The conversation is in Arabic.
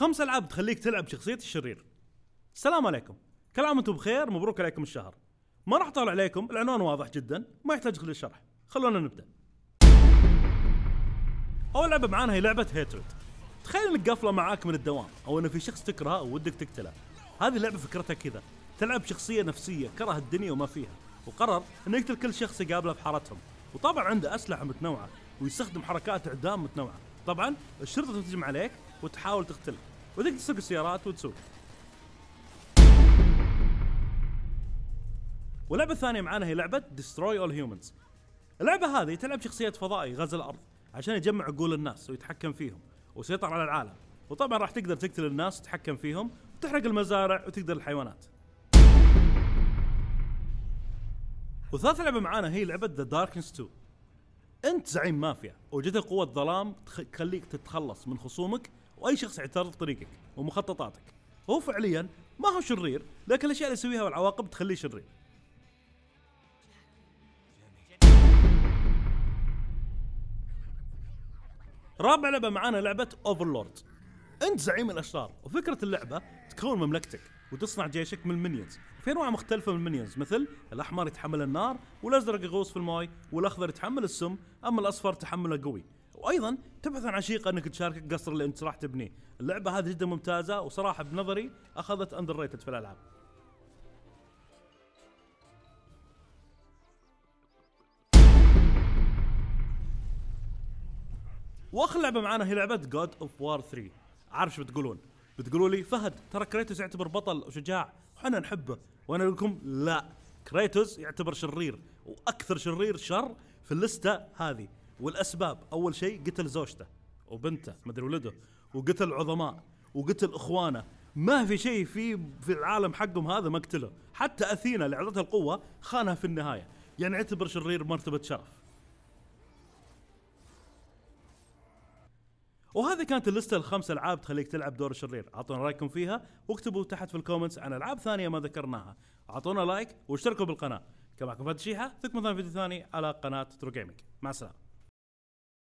خمس العاب تخليك تلعب شخصيه الشرير السلام عليكم كل عام وانتم بخير مبروك عليكم الشهر ما راح اطالع عليكم العنوان واضح جدا ما يحتاج كل الشرح خلونا نبدا اول لعبه معانا هي لعبه هيتريد تخيل انك قافله معاك من الدوام او ان في شخص تكرهه وودك ودك تقتله هذه اللعبه فكرتها كذا تلعب شخصيه نفسيه كره الدنيا وما فيها وقرر انه يقتل كل شخص يقابله بحارتهم وطبعا عنده اسلحه متنوعه ويستخدم حركات اعدام متنوعه طبعا الشرطه تهجم عليك وتحاول تقتلك وتقدر تسوق السيارات وتسوق واللعبة الثانية معانا هي لعبة دستروي اول هيومنز اللعبة هذه تلعب شخصية فضائي غزا الأرض عشان يجمع عقول الناس ويتحكم فيهم ويسيطر على العالم وطبعا راح تقدر تقتل الناس وتتحكم فيهم وتحرق المزارع وتقدر الحيوانات وثالث لعبة معانا هي لعبة ذا Darkness 2 انت زعيم مافيا وجدت قوة ظلام تخليك تتخلص من خصومك واي شخص يعترض طريقك ومخططاتك هو فعليا ما هو شرير لكن الاشياء اللي يسويها والعواقب تخليه شرير رابع لعبه معانا لعبه اوفرلورد انت زعيم الاشرار وفكره اللعبه تكون مملكتك وتصنع جيشك من المنيونز في انواع مختلفه من المنيونز مثل الاحمر يتحمل النار والازرق يغوص في الماي والاخضر يتحمل السم اما الاصفر تحمله قوي وايضا تبحث عن عشيقه انك تشاركك قصر اللي انت راح تبنيه اللعبه هذه جدا ممتازه وصراحه بنظري اخذت اندر ريتد في الالعاب واخر لعبه معانا هي لعبه جود اوف وار 3 عارف شو بتقولون بتقولوا لي فهد ترى كريتوس يعتبر بطل وشجاع وحنا نحبه وانا اقول لكم لا كريتوس يعتبر شرير واكثر شرير شر في اللسته هذه والاسباب اول شيء قتل زوجته وبنته ما ادري ولده وقتل عظماء وقتل اخوانه ما في شيء في في العالم حقهم هذا ما قتله حتى اثينا اللي اعطتها القوه خانها في النهايه يعني اعتبر شرير مرتبه شرف وهذه كانت اللسته الخمس العاب تخليك تلعب دور الشرير اعطونا رايكم فيها واكتبوا تحت في الكومنتس عن العاب ثانيه ما ذكرناها اعطونا لايك واشتركوا بالقناه كما كنت شيحه ثقبوا في فيديو ثاني على قناه ترو جيمنج مع السلامه